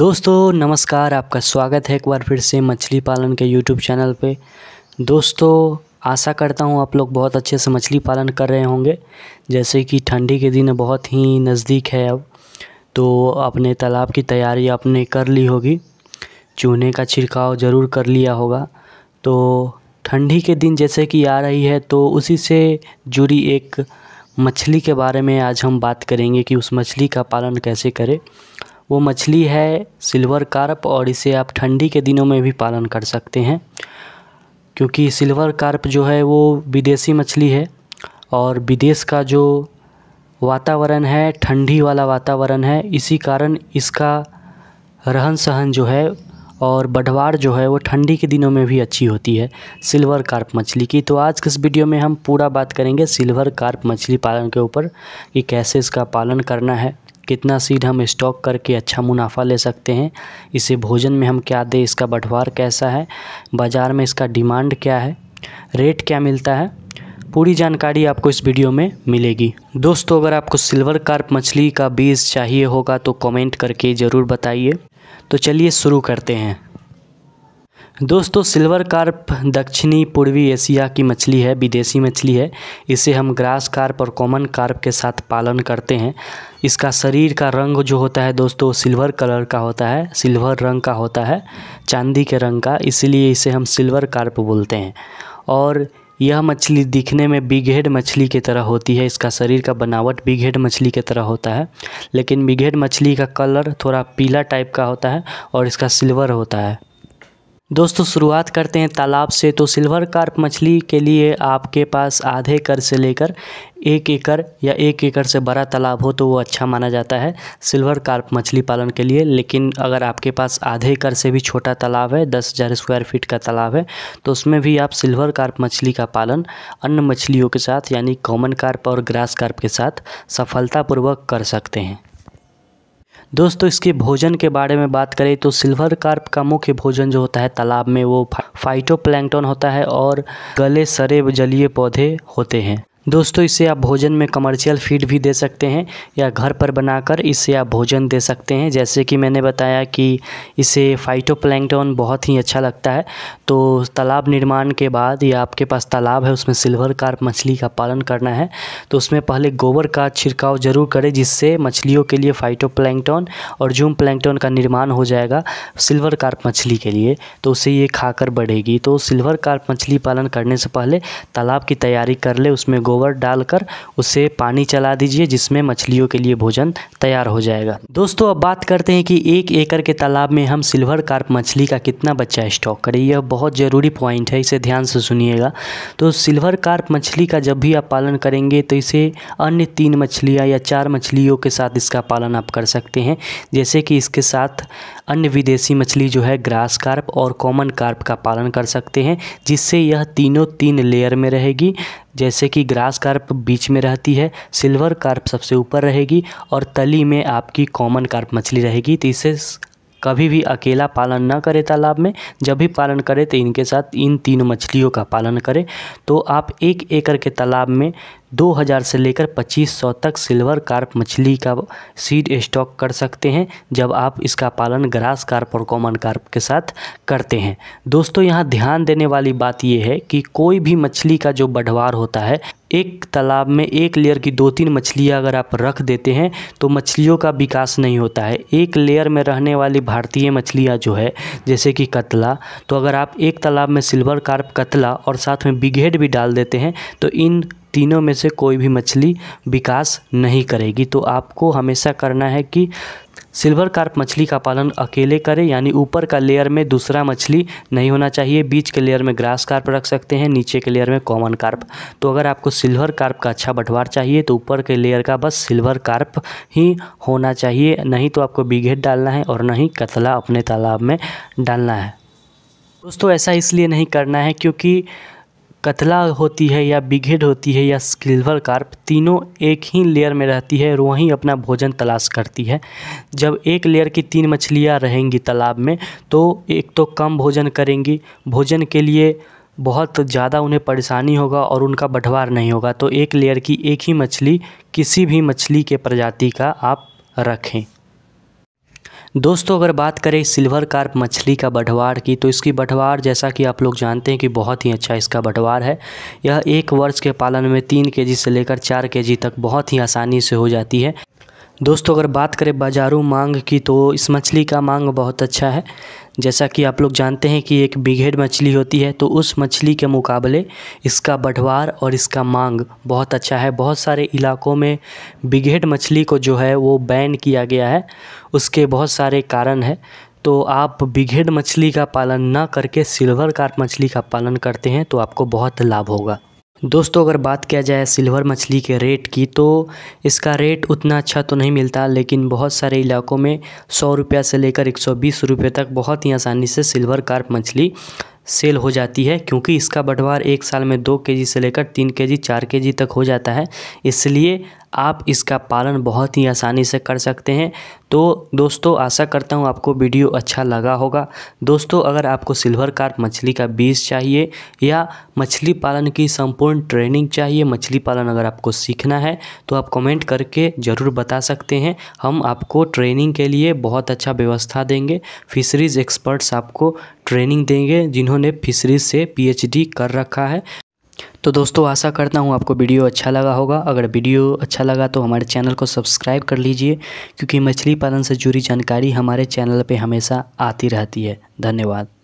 दोस्तों नमस्कार आपका स्वागत है एक बार फिर से मछली पालन के यूट्यूब चैनल पे दोस्तों आशा करता हूँ आप लोग बहुत अच्छे से मछली पालन कर रहे होंगे जैसे कि ठंडी के दिन बहुत ही नज़दीक है अब तो अपने तालाब की तैयारी आपने कर ली होगी चूने का छिड़काव ज़रूर कर लिया होगा तो ठंडी के दिन जैसे कि आ रही है तो उसी से जुड़ी एक मछली के बारे में आज हम बात करेंगे कि उस मछली का पालन कैसे करें वो मछली है सिल्वर कार्प और इसे आप ठंडी के दिनों में भी पालन कर सकते हैं क्योंकि सिल्वर कार्प जो है वो विदेशी मछली है और विदेश का जो वातावरण है ठंडी वाला वातावरण है इसी कारण इसका रहन सहन जो है और बढ़वार जो है वो ठंडी के दिनों में भी अच्छी होती है सिल्वर कार्प मछली की तो आज के इस वीडियो में हम पूरा बात करेंगे सिल्वर कार्प मछली पालन के ऊपर कि कैसे इसका पालन करना है कितना सीड हम स्टॉक करके अच्छा मुनाफा ले सकते हैं इसे भोजन में हम क्या दें इसका बंटवार कैसा है बाज़ार में इसका डिमांड क्या है रेट क्या मिलता है पूरी जानकारी आपको इस वीडियो में मिलेगी दोस्तों अगर आपको सिल्वर कार्प मछली का बीज चाहिए होगा तो कमेंट करके ज़रूर बताइए तो चलिए शुरू करते हैं दोस्तों सिल्वर कार्प दक्षिणी पूर्वी एशिया की मछली है विदेशी मछली है इसे हम ग्रास कार्प और कॉमन कार्प के साथ पालन करते हैं इसका शरीर का रंग जो होता है दोस्तों सिल्वर कलर का होता है सिल्वर रंग का होता है चांदी के रंग का इसलिए इसे हम सिल्वर कार्प बोलते हैं और यह मछली दिखने में बिग हेड मछली की तरह होती है इसका शरीर का बनावट बिग हेड मछली की तरह होता है लेकिन बिग हेड मछली का कलर थोड़ा पीला टाइप का होता है और इसका सिल्वर होता है दोस्तों शुरुआत करते हैं तालाब से तो सिल्वर कार्प मछली के लिए आपके पास आधे एकड़ से लेकर एक एकड़ या एक एकड़ से बड़ा तालाब हो तो वो अच्छा माना जाता है सिल्वर कार्प मछली पालन के लिए लेकिन अगर आपके पास आधे एकड़ से भी छोटा तालाब है दस हज़ार स्क्वायर फीट का तालाब है तो उसमें भी आप सिल्वर कार्प मछली का पालन अन्य मछलियों के साथ यानी कॉमन कार्प और ग्रास कार्प के साथ सफलतापूर्वक कर सकते हैं दोस्तों इसके भोजन के बारे में बात करें तो सिल्वर कार्प का मुख्य भोजन जो होता है तालाब में वो फाइटोप्लैंकटन होता है और गले सरे जलीय पौधे होते हैं दोस्तों इसे आप भोजन में कमर्शियल फीड भी दे सकते हैं या घर पर बनाकर इसे आप भोजन दे सकते हैं जैसे कि मैंने बताया कि इसे फाइटोप्लैंकटन बहुत ही अच्छा लगता है तो तालाब निर्माण के बाद या आपके पास तालाब है उसमें सिल्वर कार्प मछली का पालन करना है तो उसमें पहले गोबर का छिड़काव ज़रूर करें जिससे मछलियों के लिए फ़ाइटो और जूम प्लैंकटन का निर्माण हो जाएगा सिल्वर कार्प मछली के लिए तो उसे ये खाकर बढ़ेगी तो सिल्वर कार्प मछली पालन करने से पहले तालाब की तैयारी कर ले उसमें गोबर फ्लोवर डालकर उसे पानी चला दीजिए जिसमें मछलियों के लिए भोजन तैयार हो जाएगा दोस्तों अब बात करते हैं कि एक एकड़ के तालाब में हम सिल्वर कार्प मछली का कितना बच्चा स्टॉक करें यह बहुत ज़रूरी पॉइंट है इसे ध्यान से सुनिएगा तो सिल्वर कार्प मछली का जब भी आप पालन करेंगे तो इसे अन्य तीन मछलियाँ या चार मछलियों के साथ इसका पालन आप कर सकते हैं जैसे कि इसके साथ अन्य विदेशी मछली जो है ग्रास कार्प और कॉमन कार्प का पालन कर सकते हैं जिससे यह तीनों तीन लेयर में रहेगी जैसे कि ग्रास कार्प बीच में रहती है सिल्वर कार्प सबसे ऊपर रहेगी और तली में आपकी कॉमन कार्प मछली रहेगी तो इसे कभी भी अकेला पालन ना करें तालाब में जब भी पालन करें तो इनके साथ इन तीनों मछलियों का पालन करें तो आप एक एकड़ के तालाब में 2000 से लेकर 2500 तक सिल्वर कार्प मछली का सीड स्टॉक कर सकते हैं जब आप इसका पालन ग्रास कार्प और कॉमन कार्प के साथ करते हैं दोस्तों यहाँ ध्यान देने वाली बात यह है कि कोई भी मछली का जो बढ़वार होता है एक तालाब में एक लेयर की दो तीन मछलियाँ अगर आप रख देते हैं तो मछलियों का विकास नहीं होता है एक लेयर में रहने वाली भारतीय मछलियाँ जो है जैसे कि कतला तो अगर आप एक तालाब में सिल्वर कार्प कतला और साथ में बिगहेड भी डाल देते हैं तो इन तीनों में से कोई भी मछली विकास नहीं करेगी तो आपको हमेशा करना है कि सिल्वर कार्प मछली का पालन अकेले करें यानी ऊपर का लेयर में दूसरा मछली नहीं होना चाहिए बीच के लेयर में ग्रास कार्प रख सकते हैं नीचे के लेयर में कॉमन कार्प तो अगर आपको सिल्वर कार्प का अच्छा बंटवार चाहिए तो ऊपर के लेयर का बस सिल्वर कार्प ही होना चाहिए नहीं तो आपको बिघेट डालना है और नहीं कतला अपने तालाब में डालना है दोस्तों ऐसा इसलिए नहीं करना है क्योंकि कतला होती है या बिघेड होती है या सिल्वर कार्प तीनों एक ही लेयर में रहती है और वहीं अपना भोजन तलाश करती है जब एक लेयर की तीन मछलियाँ रहेंगी तालाब में तो एक तो कम भोजन करेंगी भोजन के लिए बहुत ज़्यादा उन्हें परेशानी होगा और उनका बंटवार नहीं होगा तो एक लेयर की एक ही मछली किसी भी मछली के प्रजाति का आप रखें दोस्तों अगर बात करें सिल्वर कार्प मछली का बंटवार की तो इसकी बंटवार जैसा कि आप लोग जानते हैं कि बहुत ही अच्छा इसका बंटवार है यह एक वर्ष के पालन में तीन के से लेकर चार के तक बहुत ही आसानी से हो जाती है दोस्तों अगर बात करें बाजारू मांग की तो इस मछली का मांग बहुत अच्छा है जैसा कि आप लोग जानते हैं कि एक बिघेड मछली होती है तो उस मछली के मुकाबले इसका बढ़वार और इसका मांग बहुत अच्छा है बहुत सारे इलाकों में बिघेड मछली को जो है वो बैन किया गया है उसके बहुत सारे कारण है तो आप बिघेड मछली का पालन ना करके सिल्वर कार्प मछली का पालन करते हैं तो आपको बहुत लाभ होगा दोस्तों अगर बात किया जाए सिल्वर मछली के रेट की तो इसका रेट उतना अच्छा तो नहीं मिलता लेकिन बहुत सारे इलाकों में सौ रुपये से लेकर एक सौ बीस रुपये तक बहुत ही आसानी से सिल्वर कार्प मछली सेल हो जाती है क्योंकि इसका बंटवार एक साल में दो केजी से लेकर तीन केजी चार केजी तक हो जाता है इसलिए आप इसका पालन बहुत ही आसानी से कर सकते हैं तो दोस्तों आशा करता हूँ आपको वीडियो अच्छा लगा होगा दोस्तों अगर आपको सिल्वर कार्प मछली का बीज चाहिए या मछली पालन की संपूर्ण ट्रेनिंग चाहिए मछली पालन अगर आपको सीखना है तो आप कमेंट करके ज़रूर बता सकते हैं हम आपको ट्रेनिंग के लिए बहुत अच्छा व्यवस्था देंगे फिशरीज़ एक्सपर्ट्स आपको ट्रेनिंग देंगे जिन्होंने फिशरीज से पी कर रखा है तो दोस्तों आशा करता हूँ आपको वीडियो अच्छा लगा होगा अगर वीडियो अच्छा लगा तो हमारे चैनल को सब्सक्राइब कर लीजिए क्योंकि मछली पालन से जुड़ी जानकारी हमारे चैनल पे हमेशा आती रहती है धन्यवाद